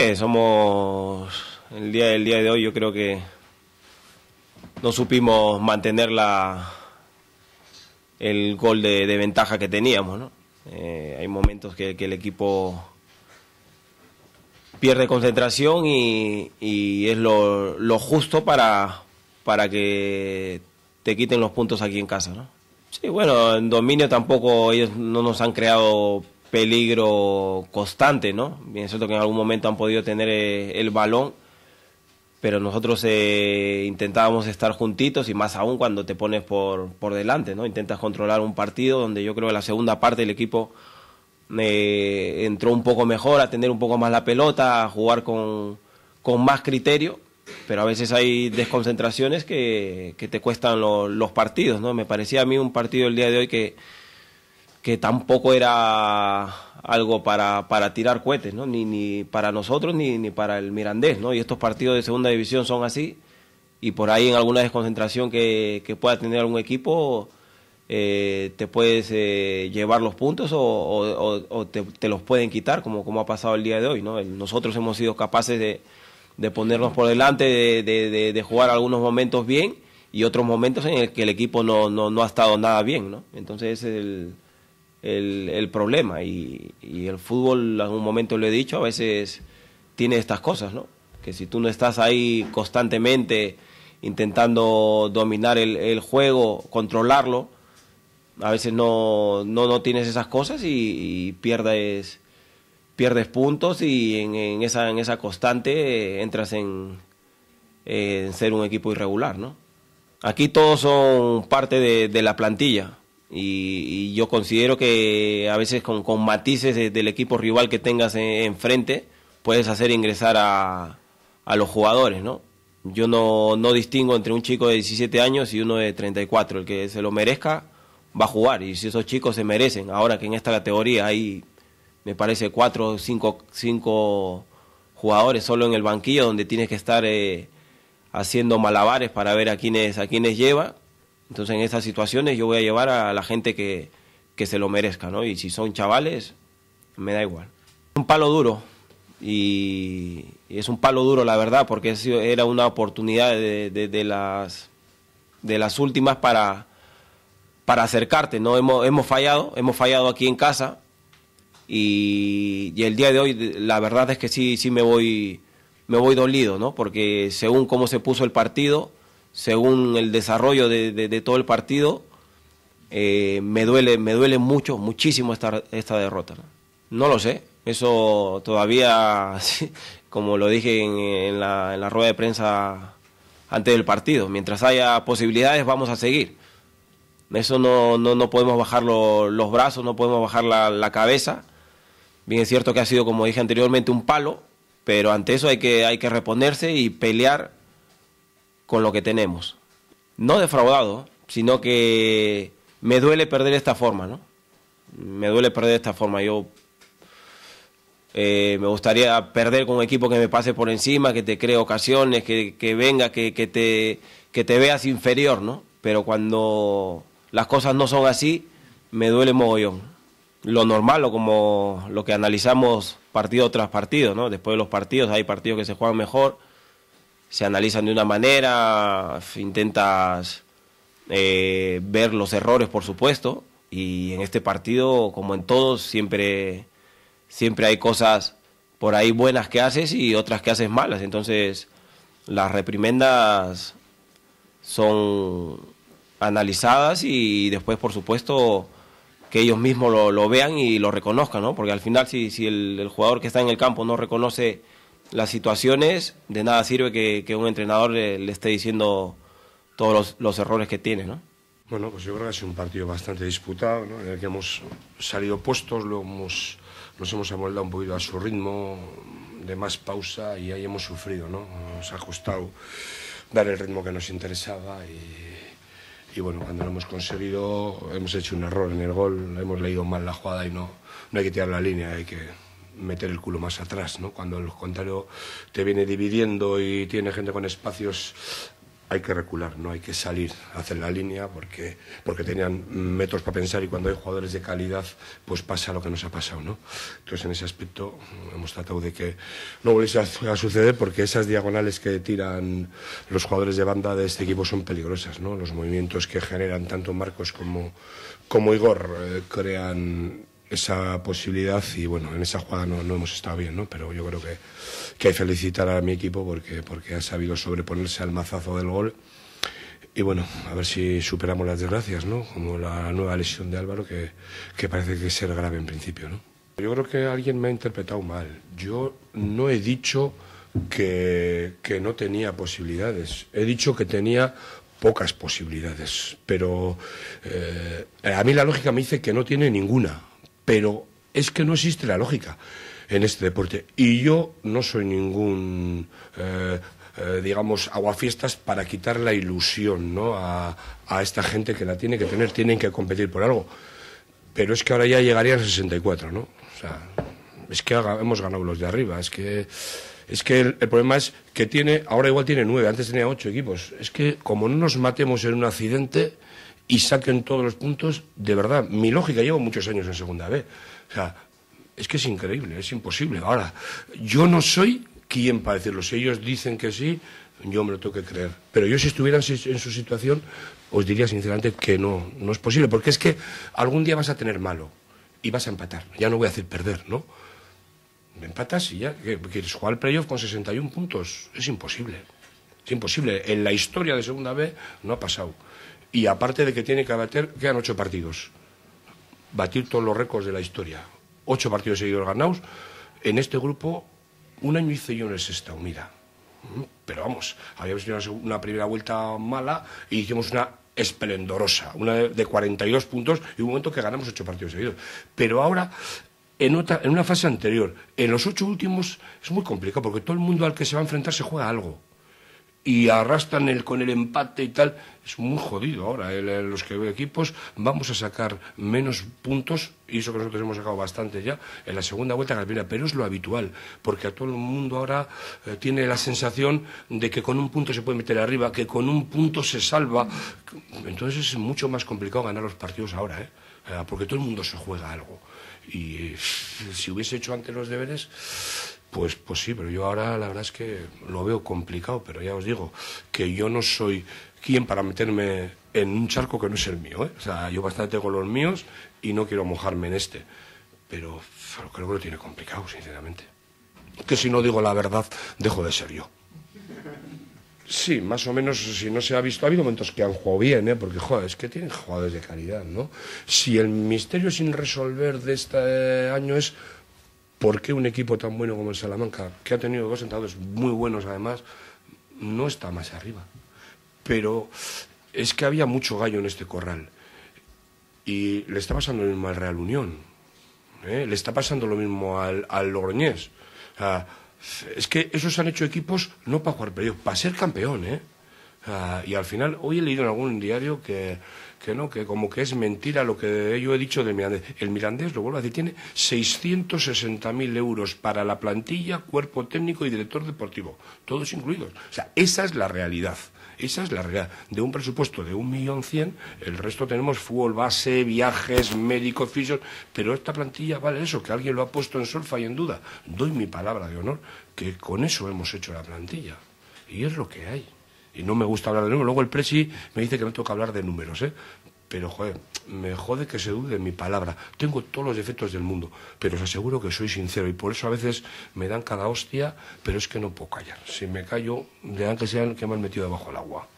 Eh, somos. El día, del día de hoy yo creo que no supimos mantener la, el gol de, ventaja que teníamos. ¿no? Eh, hay momentos que, el equipo pierde concentración y, es lo, justo para, para que te quiten los puntos aquí en casa. ¿no? Sí, bueno, en dominio tampoco ellos no nos han creado peligro constante, ¿no? Bien es cierto que en algún momento han podido tener eh, el balón, pero nosotros eh, intentábamos estar juntitos y más aún cuando te pones por, por delante, ¿no? Intentas controlar un partido donde yo creo que la segunda parte el equipo eh, entró un poco mejor, a tener un poco más la pelota, a jugar con, con más criterio, pero a veces hay desconcentraciones que, que te cuestan los partidos, ¿no? Me parecía a mí un partido el día de hoy que que tampoco era algo para, para tirar cohetes, ¿no? Ni, ni para nosotros ni, ni para el Mirandés, ¿no? Y estos partidos de segunda división son así y por ahí en alguna desconcentración que, pueda tener algún equipo eh, te puedes eh, llevar los puntos o, te, los pueden quitar como, como ha pasado el día de hoy. ¿no? Nosotros hemos sido capaces de, de ponernos por delante, de, de, jugar algunos momentos bien y otros momentos en el que el equipo no, no, no ha estado nada bien. ¿no? Entonces el, el, problema. Y, el fútbol, en algún momento lo he dicho, a veces tiene estas cosas, ¿no? Que si tú no estás ahí constantemente intentando dominar el, juego, controlarlo, a veces no, no, no tienes esas cosas y, pierdes pierdes puntos y en, esa, en constante eh, entras en, ser un equipo irregular, ¿no? Aquí todos son parte de la plantilla. Y, yo considero que a veces con, matices del equipo rival que tengas enfrente puedes hacer ingresar a, a, los jugadores, ¿no? Yo no, no, distingo entre un chico de 17 años y uno de 34. El que se lo merezca va a jugar y si esos chicos se merecen, ahora que en esta categoría hay, me parece, cuatro o cinco, cinco, jugadores solo en el banquillo donde tienes que estar eh, haciendo malabares para ver a quiénes a quiénes lleva entonces en estas situaciones yo voy a llevar a la gente que, que se lo merezca, ¿no? Y si son chavales, me da igual. Un palo duro, y, es un palo duro la verdad porque era una oportunidad de, de, de las de las últimas para para acercarte no hemos, hemos fallado hemos fallado aquí en casa y, y, el día de hoy la verdad es que sí sí me voy me voy dolido no porque según cómo se puso el partido según el desarrollo de, todo el partido, eh, me duele, me duele mucho, muchísimo esta, esta derrota. No lo sé, eso todavía, como lo dije en, la, rueda de prensa antes del partido, mientras haya posibilidades vamos a seguir. Eso no, no, no podemos bajar los brazos, no podemos bajar la, la, cabeza. Bien es cierto que ha sido, como dije anteriormente, un palo, pero ante eso hay que, hay que reponerse y pelear con lo que tenemos. No defraudado, sino que me duele perder esta forma, ¿no? Me duele perder esta forma. Yo eh, me gustaría perder con un equipo que me pase por encima, que te cree ocasiones, que, que venga, que, que, te, que te veas inferior, ¿no? Pero cuando las cosas no son así, me duele mogollón. Lo normal o como lo que analizamos partido tras partido, ¿no? Después de los partidos hay partidos que se juegan mejor, se analizan de una manera, intentas eh, ver los errores, por supuesto, y en este partido, como en todos, siempre, siempre hay cosas por ahí buenas que haces y otras que haces malas, entonces las reprimendas son analizadas y después, por supuesto, que ellos mismos lo, lo vean y lo reconozcan, Porque al final, si, el jugador que está en el campo no reconoce las situaciones, de nada sirve que, un entrenador le, esté diciendo todos los, errores que tiene, ¿no? Bueno, pues yo creo que ha sido un partido bastante disputado, ¿no? en el que hemos salido puestos, lo nos hemos amoldado un poquito a su ritmo, de más pausa, y ahí hemos sufrido, ¿no? Nos ha costado dar el ritmo que nos interesaba y, y bueno, cuando lo hemos conseguido, hemos hecho un error en el gol, hemos leído mal la jugada y no, no hay que tirar la línea, hay que meter el culo más atrás, ¿no? Cuando el contrario te viene dividiendo y tiene gente con espacios, hay que recular, no hay que salir, hacer la línea, porque, porque tenían metros para pensar y cuando hay jugadores de calidad, pues pasa lo que nos ha pasado, ¿no? Entonces, en ese aspecto hemos tratado de que no volviese a, suceder, porque esas diagonales que tiran los jugadores de banda de este equipo son peligrosas, ¿no? Los movimientos que generan tanto Marcos como, como Igor eh, crean esa posibilidad y bueno, en esa jugada no, no hemos estado bien, ¿no? Pero yo creo que, que hay que felicitar a mi equipo porque, porque ha sabido sobreponerse al mazazo del gol y bueno, a ver si superamos las desgracias, ¿no? Como la nueva lesión de Álvaro que, que parece que ser grave en principio, ¿no? Yo creo que alguien me ha interpretado mal. Yo no he dicho que, que no tenía posibilidades. He dicho que tenía pocas posibilidades, pero eh, a mí la lógica me dice que no tiene ninguna pero es que no existe la lógica en este deporte. Y yo no soy ningún, eh, eh, digamos, aguafiestas para quitar la ilusión ¿no? a, esta gente que la tiene que tener, tienen que competir por algo. Pero es que ahora ya llegarían 64, ¿no? O sea, es que hemos ganado los de arriba, es que... Es que el, el, problema es que tiene, ahora igual tiene nueve, antes tenía ocho equipos. Es que como no nos matemos en un accidente, y saquen todos los puntos, de verdad, mi lógica llevo muchos años en segunda B. O sea, es que es increíble, es imposible. Ahora, yo no soy quien para decirlo. Si ellos dicen que sí, yo me lo tengo que creer. Pero yo si estuviera en su situación, os diría sinceramente que no, no es posible, porque es que algún día vas a tener malo y vas a empatar. Ya no voy a hacer perder, ¿no? Me empatas y ya. ¿Quieres jugar el playoff con 61 puntos? Es imposible. Es imposible. En la historia de Segunda B no ha pasado y aparte de que tiene que bater, quedan ocho partidos. Batir todos los récords de la historia. Ocho partidos seguidos ganados. En este grupo, un año hice yo en sexta, mira. Mm, pero vamos, habíamos tenido una primera vuelta mala y e hicimos una esplendorosa, una de 42 puntos y un momento que ganamos ocho partidos seguidos. Pero ahora, en, en una fase anterior, en los ocho últimos es muy complicado porque todo el mundo al que se va a enfrentar se juega algo y arrastran el, con el empate y tal. Es muy jodido ahora. los que, equipos vamos a sacar menos puntos, y eso que nosotros hemos sacado bastante ya, en la segunda vuelta que la primera, pero es lo habitual, porque a todo el mundo ahora eh, tiene la sensación de que con un punto se puede meter arriba, que con un punto se salva. Entonces es mucho más complicado ganar los partidos ahora, ¿eh? eh porque todo el mundo se juega algo. Y si hubiese hecho antes los deberes, pues, pues sí, pero yo ahora la verdad es que lo veo complicado, pero ya os digo que yo no soy quien para meterme en un charco que no es el mío. ¿eh? O sea, yo bastante con los míos y no quiero mojarme en este. Pero, creo que lo tiene complicado, sinceramente. Que si no digo la verdad, dejo de ser yo. Sí, más o menos, si no se ha visto, ha habido momentos que han jugado bien, ¿eh? porque joder, es que tienen jugadores de calidad, ¿no? Si el misterio sin resolver de este año es ¿Por qué un equipo tan bueno como el Salamanca, que ha tenido dos sentados muy buenos además, no está más arriba? Pero es que había mucho gallo en este corral. Y le está pasando lo mismo al Real Unión. ¿eh? Le está pasando lo mismo al, al Logroñés. es que esos han hecho equipos no para jugar periodo, para ser campeón, ¿eh? Ah, y al final, hoy he leído en algún diario que, no, que como que es mentira lo que yo he dicho de Mirandés. El Mirandés, lo vuelvo a decir, tiene 660.000 euros para la plantilla, cuerpo técnico y director deportivo, todos incluidos. O sea, esa es la realidad. Esa es la realidad. De un presupuesto de cien el resto tenemos fútbol base, viajes, médicos, fisios, pero esta plantilla vale eso, que alguien lo ha puesto en solfa y en duda. Doy mi palabra de honor que con eso hemos hecho la plantilla. Y es lo que hay y no me gusta hablar de números. Luego el presi me dice que no toca hablar de números, ¿eh? Pero, joder, me jode que se dude mi palabra. Tengo todos los defectos del mundo, pero os aseguro que soy sincero y por eso a veces me dan cada hostia, pero es que no puedo callar. Si me callo, dejan que sean que me han metido debajo del agua.